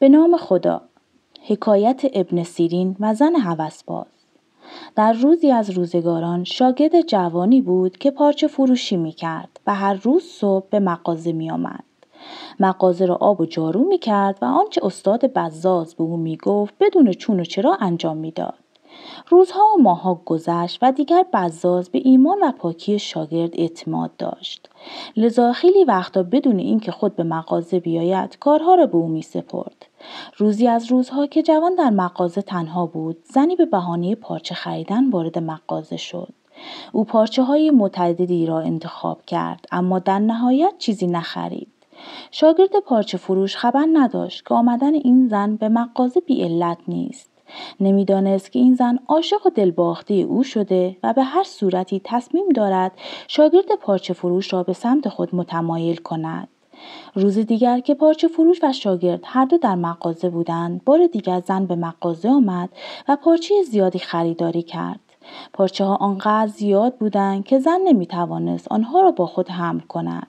به نام خدا حکایت ابن سیرین و زن حوسباز در روزی از روزگاران شاگرد جوانی بود که پارچه فروشی می کرد و هر روز صبح به مغازه می آمد. مغازه را آب و جارو می کرد و آنچه استاد بزاز به او می بدون چون و چرا انجام می داد. روزها و ماهها گذشت و دیگر بزاز به ایمان و پاکی شاگرد اعتماد داشت لذا خیلی وقتا بدون اینکه خود به مغازه بیاید کارها را به او می روزی از روزها که جوان در مغازه تنها بود، زنی به بهانه پارچه خریدن وارد مغازه شد. او پارچه های متعددی را انتخاب کرد اما در نهایت چیزی نخرید. شاگرد پارچه فروش خبر نداشت که آمدن این زن به مغازه بی علت نیست. نمیدانست که این زن عاشق و دلباخته او شده و به هر صورتی تصمیم دارد شاگرد پارچه فروش را به سمت خود متمایل کند. روز دیگر که پارچه فروش و شاگرد هر دو در مغازه بودند بار دیگر زن به مغازه آمد و پارچه زیادی خریداری کرد پارچه ها آنقدر زیاد بودند که زن نمی توانست آنها را با خود حمل کند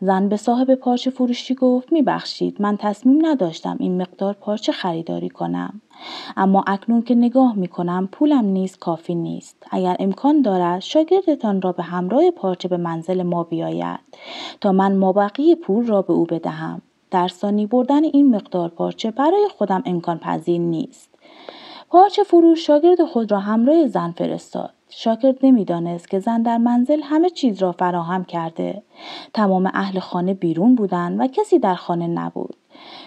زن به صاحب پارچه فروشی گفت میبخشید من تصمیم نداشتم این مقدار پارچه خریداری کنم اما اکنون که نگاه میکنم پولم نیز کافی نیست اگر امکان دارد شاگردتان را به همراه پارچه به منزل ما بیاید تا من مابقی پول را به او بدهم در ثانی بردن این مقدار پارچه برای خودم امکان پذیر نیست پارچه فروش شاگرد خود را همراه زن فرستاد شاگرد نمیدانست که زن در منزل همه چیز را فراهم کرده تمام اهل خانه بیرون بودند و کسی در خانه نبود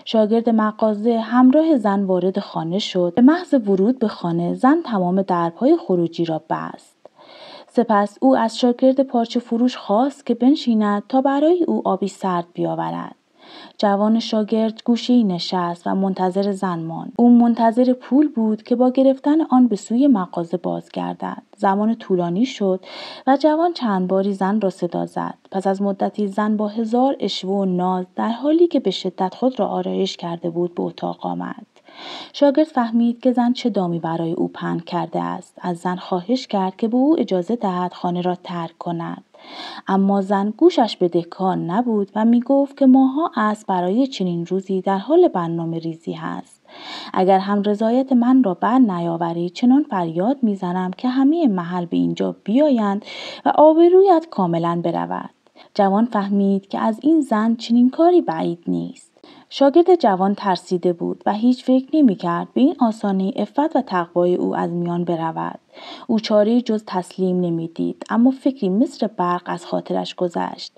شاگرد مغازه همراه زن وارد خانه شد به محض ورود به خانه زن تمام دربهای خروجی را بست سپس او از شاگرد پارچه فروش خواست که بنشیند تا برای او آبی سرد بیاورد جوان شاگرد گوشی نشست و منتظر زن ماند او منتظر پول بود که با گرفتن آن به سوی مغازه بازگردد زمان طولانی شد و جوان چند باری زن را صدا زد پس از مدتی زن با هزار اشوه و ناز در حالی که به شدت خود را آرایش کرده بود به اتاق آمد شاگرد فهمید که زن چه دامی برای او پهن کرده است از زن خواهش کرد که به او اجازه دهد خانه را ترک کند اما زن گوشش به دکان نبود و می گفت که ماها از برای چنین روزی در حال برنامه ریزی هست. اگر هم رضایت من را بر نیاوری چنان فریاد میزنم که همه محل به اینجا بیایند و آبرویت کاملا برود. جوان فهمید که از این زن چنین کاری بعید نیست. شاگرد جوان ترسیده بود و هیچ فکر نمی کرد به این آسانی افت و تقوای او از میان برود. او چاره جز تسلیم دید اما فکری مثل برق از خاطرش گذشت.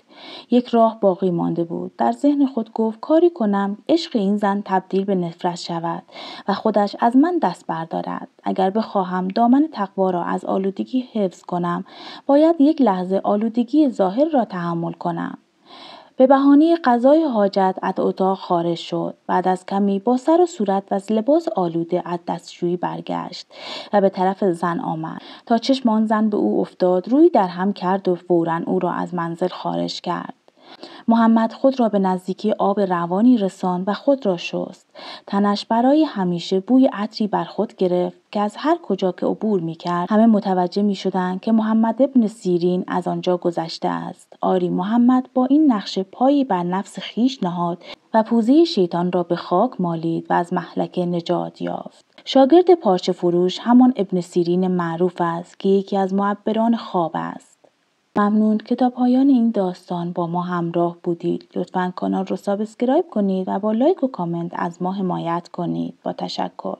یک راه باقی مانده بود. در ذهن خود گفت کاری کنم عشق این زن تبدیل به نفرت شود و خودش از من دست بردارد. اگر بخواهم دامن تقوا را از آلودگی حفظ کنم باید یک لحظه آلودگی ظاهر را تحمل کنم. به بهانه غذای حاجت از اتاق خارج شد بعد از کمی با سر و صورت و لباس آلوده از دستشویی برگشت و به طرف زن آمد تا چشمان زن به او افتاد روی در هم کرد و فورا او را از منزل خارج کرد محمد خود را به نزدیکی آب روانی رسان و خود را شست. تنش برای همیشه بوی عطری بر خود گرفت که از هر کجا که عبور می کرد همه متوجه می شدن که محمد ابن سیرین از آنجا گذشته است. آری محمد با این نقشه پایی بر نفس خیش نهاد و پوزه شیطان را به خاک مالید و از محلکه نجات یافت. شاگرد پارچه فروش همان ابن سیرین معروف است که یکی از معبران خواب است. ممنون که تا پایان این داستان با ما همراه بودید. لطفا کانال رو سابسکرایب کنید و با لایک و کامنت از ما حمایت کنید. با تشکر.